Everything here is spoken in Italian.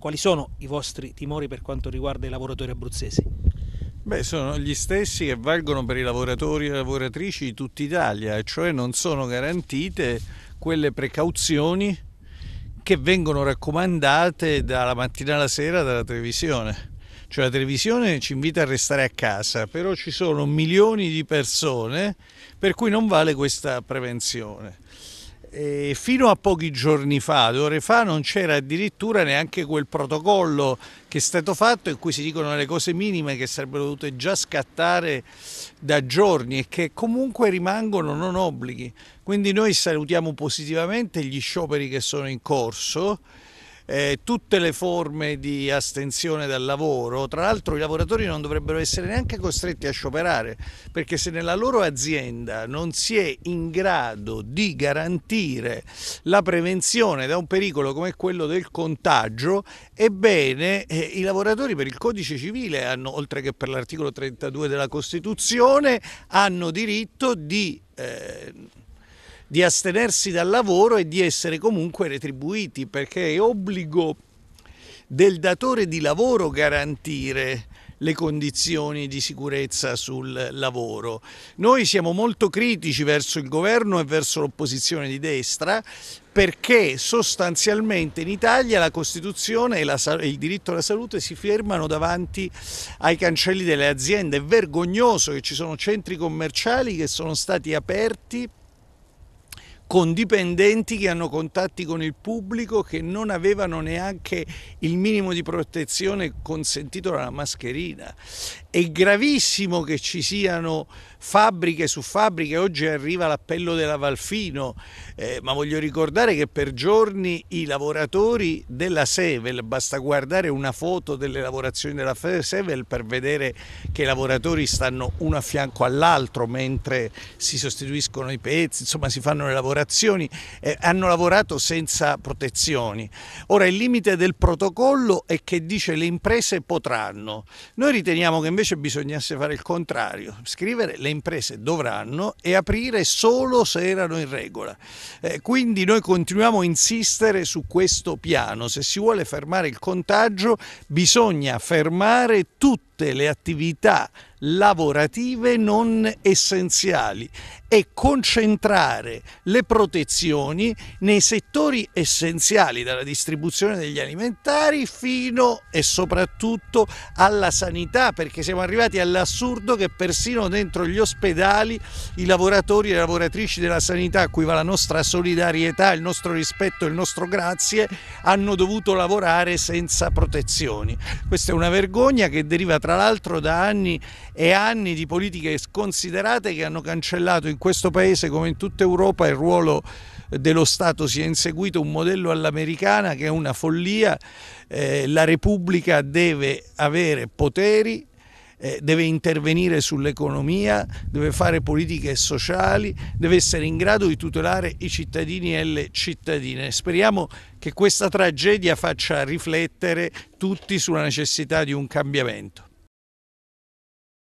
Quali sono i vostri timori per quanto riguarda i lavoratori abruzzesi? Beh, sono gli stessi che valgono per i lavoratori e lavoratrici di tutta Italia, e cioè non sono garantite quelle precauzioni che vengono raccomandate dalla mattina alla sera dalla televisione. Cioè la televisione ci invita a restare a casa, però ci sono milioni di persone per cui non vale questa prevenzione. E fino a pochi giorni fa, due ore fa, non c'era addirittura neanche quel protocollo che è stato fatto in cui si dicono le cose minime che sarebbero dovute già scattare da giorni e che comunque rimangono non obblighi. Quindi noi salutiamo positivamente gli scioperi che sono in corso eh, tutte le forme di astensione dal lavoro. Tra l'altro i lavoratori non dovrebbero essere neanche costretti a scioperare, perché se nella loro azienda non si è in grado di garantire la prevenzione da un pericolo come quello del contagio, ebbene eh, i lavoratori per il codice civile, hanno, oltre che per l'articolo 32 della Costituzione, hanno diritto di... Eh, di astenersi dal lavoro e di essere comunque retribuiti, perché è obbligo del datore di lavoro garantire le condizioni di sicurezza sul lavoro. Noi siamo molto critici verso il governo e verso l'opposizione di destra perché sostanzialmente in Italia la Costituzione e, la, e, il diritto alla salute si fermano davanti ai cancelli delle aziende. È vergognoso che ci sono centri commerciali che sono stati aperti con dipendenti che hanno contatti con il pubblico che non avevano neanche il minimo di protezione consentito dalla mascherina. È gravissimo che ci siano fabbriche su fabbriche, oggi arriva l'appello della Valfino, eh, ma voglio ricordare che per giorni i lavoratori della Sevel, basta guardare una foto delle lavorazioni della Sevel per vedere che i lavoratori stanno uno a fianco all'altro mentre si sostituiscono i pezzi, insomma si fanno le lavorazioni collaborazioni, eh, hanno lavorato senza protezioni. Ora il limite del protocollo è che dice le imprese potranno. Noi riteniamo che invece bisognasse fare il contrario, scrivere le imprese dovranno e aprire solo se erano in regola. Eh, quindi noi continuiamo a insistere su questo piano. Se si vuole fermare il contagio bisogna fermare tutti tutte le attività lavorative non essenziali e concentrare le protezioni nei settori essenziali dalla distribuzione degli alimentari fino e soprattutto alla sanità perché siamo arrivati all'assurdo che persino dentro gli ospedali i lavoratori e le lavoratrici della sanità a cui va la nostra solidarietà, il nostro rispetto, il nostro grazie hanno dovuto lavorare senza protezioni. Questa è una vergogna che deriva tra tra l'altro da anni e anni di politiche sconsiderate che hanno cancellato in questo paese come in tutta Europa il ruolo dello Stato si è inseguito un modello all'americana che è una follia, eh, la Repubblica deve avere poteri, eh, deve intervenire sull'economia, deve fare politiche sociali, deve essere in grado di tutelare i cittadini e le cittadine. Speriamo che questa tragedia faccia riflettere tutti sulla necessità di un cambiamento.